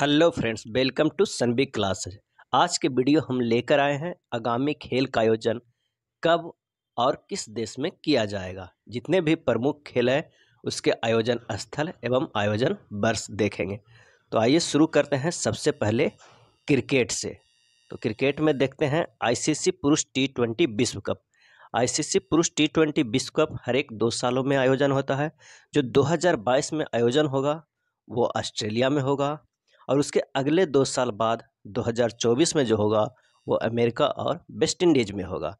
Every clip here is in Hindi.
हेलो फ्रेंड्स वेलकम टू सनबी क्लास आज के वीडियो हम लेकर आए हैं आगामी खेल का आयोजन कब और किस देश में किया जाएगा जितने भी प्रमुख खेल हैं उसके आयोजन स्थल एवं आयोजन वर्ष देखेंगे तो आइए शुरू करते हैं सबसे पहले क्रिकेट से तो क्रिकेट में देखते हैं आईसीसी पुरुष टी ट्वेंटी विश्व कप आईसीसी पुरुष टी ट्वेंटी विश्व कप हर एक दो सालों में आयोजन होता है जो 2022 में आयोजन होगा वो ऑस्ट्रेलिया में होगा और उसके अगले दो साल बाद 2024 में जो होगा वो अमेरिका और वेस्ट इंडीज़ में होगा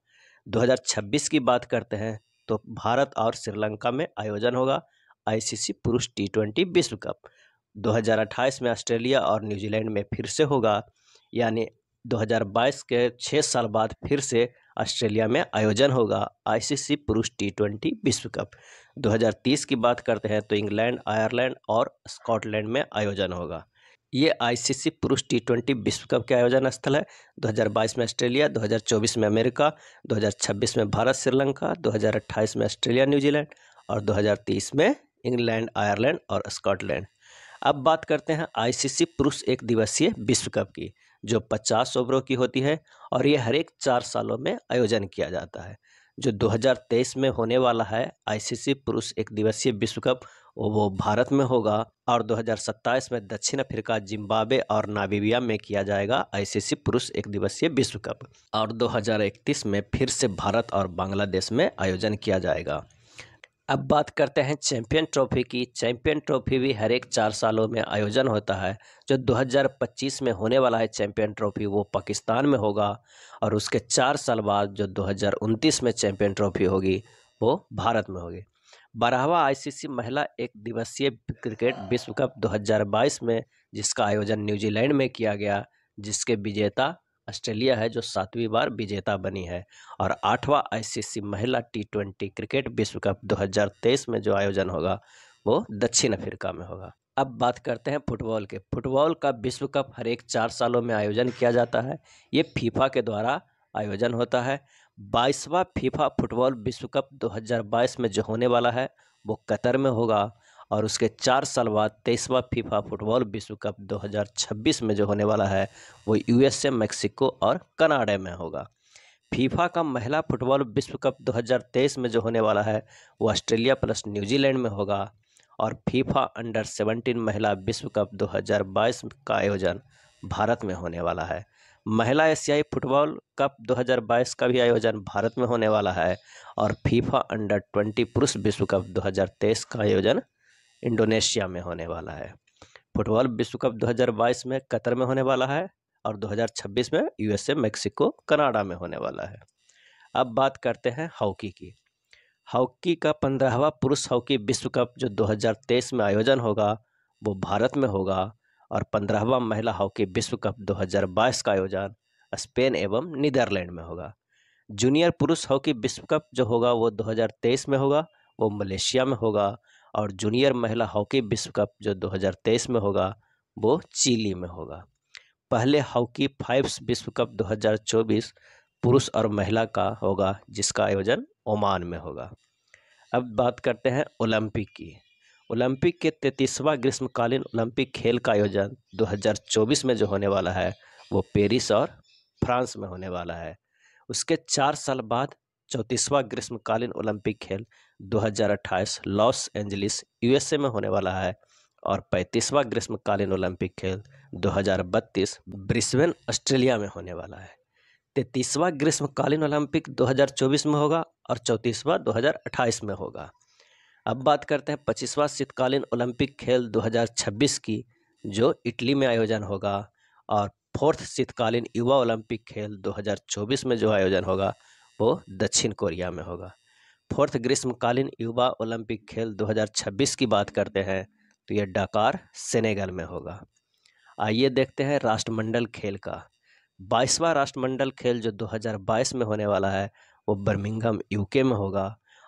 2026 की बात करते हैं तो भारत और श्रीलंका में आयोजन होगा आईसीसी पुरुष टी ट्वेंटी विश्व कप 2028 में ऑस्ट्रेलिया और न्यूजीलैंड में फिर से होगा यानी 2022 के छः साल बाद फिर से ऑस्ट्रेलिया में आयोजन होगा आईसीसी पुरुष टी ट्वेंटी विश्व कप 2030 की बात करते हैं तो इंग्लैंड आयरलैंड और स्कॉटलैंड में आयोजन होगा ये आईसीसी पुरुष टी ट्वेंटी विश्व कप के आयोजन स्थल है 2022 में ऑस्ट्रेलिया 2024 में अमेरिका 2026 में भारत श्रीलंका 2028 में ऑस्ट्रेलिया न्यूजीलैंड और 2030 में इंग्लैंड आयरलैंड और स्कॉटलैंड अब बात करते हैं आईसीसी पुरुष एक दिवसीय विश्व कप की जो 50 ओवरों की होती है और ये हर एक चार सालों में आयोजन किया जाता है जो 2023 में होने वाला है आईसीसी पुरुष एक दिवसीय विश्व कप वो भारत में होगा और 2027 में दक्षिण अफ्रीका जिम्बाब्वे और नाबीबिया में किया जाएगा आईसीसी पुरुष एक दिवसीय विश्व कप और 2031 में फिर से भारत और बांग्लादेश में आयोजन किया जाएगा अब बात करते हैं चैंपियन ट्रॉफी की चैंपियन ट्रॉफी भी हर एक चार सालों में आयोजन होता है जो 2025 में होने वाला है चैंपियन ट्रॉफी वो पाकिस्तान में होगा और उसके चार साल बाद जो 2029 में चैंपियन ट्रॉफी होगी वो भारत में होगी बारहवा आईसीसी महिला एक दिवसीय क्रिकेट विश्व कप 2022 में जिसका आयोजन न्यूजीलैंड में किया गया जिसके विजेता ऑस्ट्रेलिया है जो सातवीं बार विजेता बनी है और आठवां आईसीसी महिला टी ट्वेंटी क्रिकेट विश्व कप 2023 में जो आयोजन होगा वो दक्षिण अफ्रीका में होगा अब बात करते हैं फुटबॉल के फुटबॉल का विश्व कप हर एक चार सालों में आयोजन किया जाता है ये फीफा के द्वारा आयोजन होता है बाईसवा फीफा फुटबॉल विश्व कप 2022 में जो होने वाला है वो कतर में होगा और उसके चार साल बाद तेईसवा फीफा फुटबॉल विश्व कप 2026 में जो होने वाला है वो यूएसए मेक्सिको और कनाडा में होगा फीफा का महिला फुटबॉल विश्व कप 2023 में जो होने वाला है वो ऑस्ट्रेलिया प्लस न्यूजीलैंड में होगा और फीफा अंडर 17 महिला विश्व कप 2022 का आयोजन भारत में होने वाला है महिला एशियाई फुटबॉल कप 2022 का भी आयोजन भारत में होने वाला है और फीफा अंडर 20 पुरुष विश्व कप 2023 का आयोजन इंडोनेशिया में होने वाला है फुटबॉल विश्व कप 2022 में कतर में होने वाला है और 2026 में यूएसए मेक्सिको कनाडा में होने वाला है अब बात करते हैं हॉकी की हॉकी का पंद्रहवा पुरुष हॉकी विश्व कप जो 2023 में आयोजन होगा वो भारत में होगा और पंद्रहवा महिला हॉकी विश्व कप 2022 का आयोजन स्पेन एवं नीदरलैंड में होगा जूनियर पुरुष हॉकी विश्व कप जो होगा वो 2023 में होगा वो मलेशिया में होगा और जूनियर महिला हॉकी विश्व कप जो 2023 में होगा वो चिली में होगा पहले हॉकी फाइव्स विश्व कप 2024 पुरुष और महिला का होगा जिसका आयोजन ओमान में होगा अब बात करते हैं ओलंपिक की ओलंपिक के तैतीसवां ग्रीष्मकालीन ओलंपिक खेल का आयोजन 2024 में जो होने वाला है वो पेरिस और फ्रांस में होने वाला है उसके चार साल बाद चौंतीसवां ग्रीष्मकालीन ओलंपिक खेल 2028 लॉस एंजलिस यूएसए में होने वाला है और 35वां ग्रीष्मकालीन ओलंपिक खेल 2032 ब्रिस्बेन ऑस्ट्रेलिया में होने वाला है तैतीसवां ग्रीष्मकालीन ओलंपिक 2024 में होगा और चौंतीसवां 2028 में होगा अब बात करते हैं पच्चीसवां शीतकालीन ओलंपिक खेल 2026 की जो इटली में आयोजन होगा और फोर्थ शीतकालीन युवा ओलंपिक खेल 2024 में जो आयोजन होगा वो दक्षिण कोरिया में होगा फोर्थ ग्रीष्मकालीन युवा ओलंपिक खेल 2026 की बात करते हैं तो यह डाकार सेनेगल में होगा आइए देखते हैं राष्ट्रमंडल खेल का बाईसवा राष्ट्रमंडल खेल जो 2022 में होने वाला है वो बर्मिंगम यूके में होगा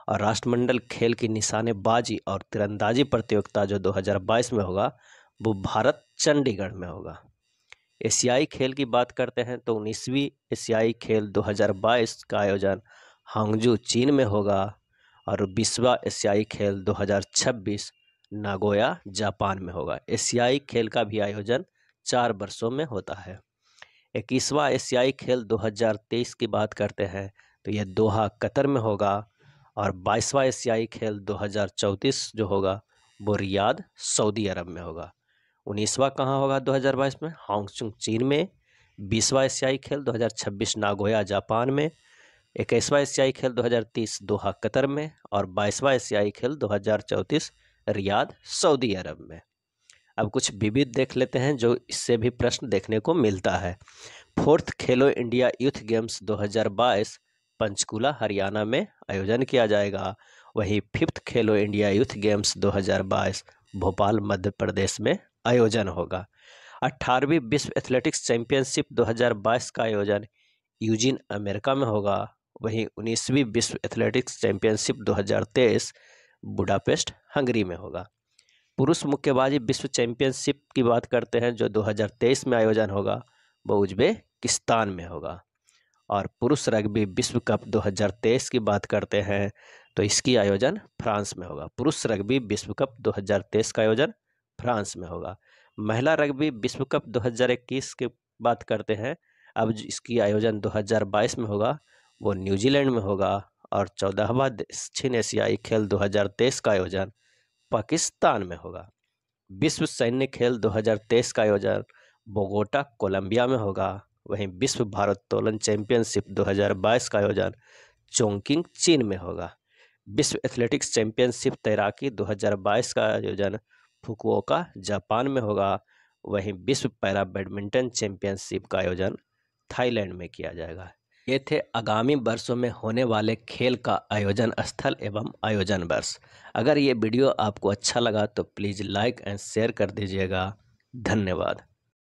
और राष्ट्रमंडल खेल की निशानेबाजी और तिरंदाजी प्रतियोगिता जो 2022 में होगा वो भारत चंडीगढ़ में होगा एशियाई खेल की बात करते हैं तो उन्नीसवीं एशियाई खेल 2022 का आयोजन हांगजू चीन में होगा और बीसवा एशियाई खेल 2026 नागोया जापान में होगा एशियाई खेल का भी आयोजन चार वर्षों में होता है इक्कीसवां एशियाई खेल 2023 की बात करते हैं तो यह दोहा कतर में होगा और बाईसवां एशियाई खेल 2034 जो होगा वो रियाद सऊदी अरब में होगा उन्नीसवा कहाँ होगा 2022 में हांगचुंग चीन में बीसवा एशियाई खेल 2026 नागोया जापान में इक्कीसवा एशियाई खेल 2030 दोहा कतर में और बाईसवा एशियाई खेल 2034 रियाद सऊदी अरब में अब कुछ विविध देख लेते हैं जो इससे भी प्रश्न देखने को मिलता है fourth Khelo India youth games 2022 Panchkula Haryana में आयोजन किया जाएगा वहीं fifth Khelo India youth games 2022 Bhopal Madhya Pradesh में आयोजन होगा अट्ठारहवीं विश्व एथलेटिक्स चैंपियनशिप 2022 का आयोजन यूजिन अमेरिका में होगा वहीं उन्नीसवीं विश्व एथलेटिक्स चैंपियनशिप 2023 बुडापेस्ट हंगरी में होगा पुरुष मुक्केबाजी विश्व चैंपियनशिप की बात करते हैं जो 2023 में आयोजन होगा वो उज्बेकिस्तान में होगा और पुरुष रग्बी विश्व कप 2023 की बात करते हैं तो इसकी आयोजन फ्रांस में होगा पुरुष रग्बी विश्व कप 2023 का आयोजन फ्रांस में होगा महिला रग्बी विश्व कप 2021 की बात करते हैं अब इसकी आयोजन 2022 में होगा वो न्यूजीलैंड में होगा और चौदहवा दक्षिण एशियाई खेल 2023 का आयोजन पाकिस्तान में होगा विश्व सैन्य खेल 2023 का आयोजन बोगोटा कोलंबिया में होगा वहीं विश्व भारोत्तोलन चैंपियनशिप 2022 का आयोजन चोंकिंग चीन में होगा विश्व एथलेटिक्स चैंपियनशिप तैराकी 2022 का आयोजन फुकुओका जापान में होगा वहीं विश्व पैरा बैडमिंटन चैंपियनशिप का आयोजन थाईलैंड में किया जाएगा ये थे आगामी वर्षों में होने वाले खेल का आयोजन स्थल एवं आयोजन वर्ष अगर ये वीडियो आपको अच्छा लगा तो प्लीज़ लाइक एंड शेयर कर दीजिएगा धन्यवाद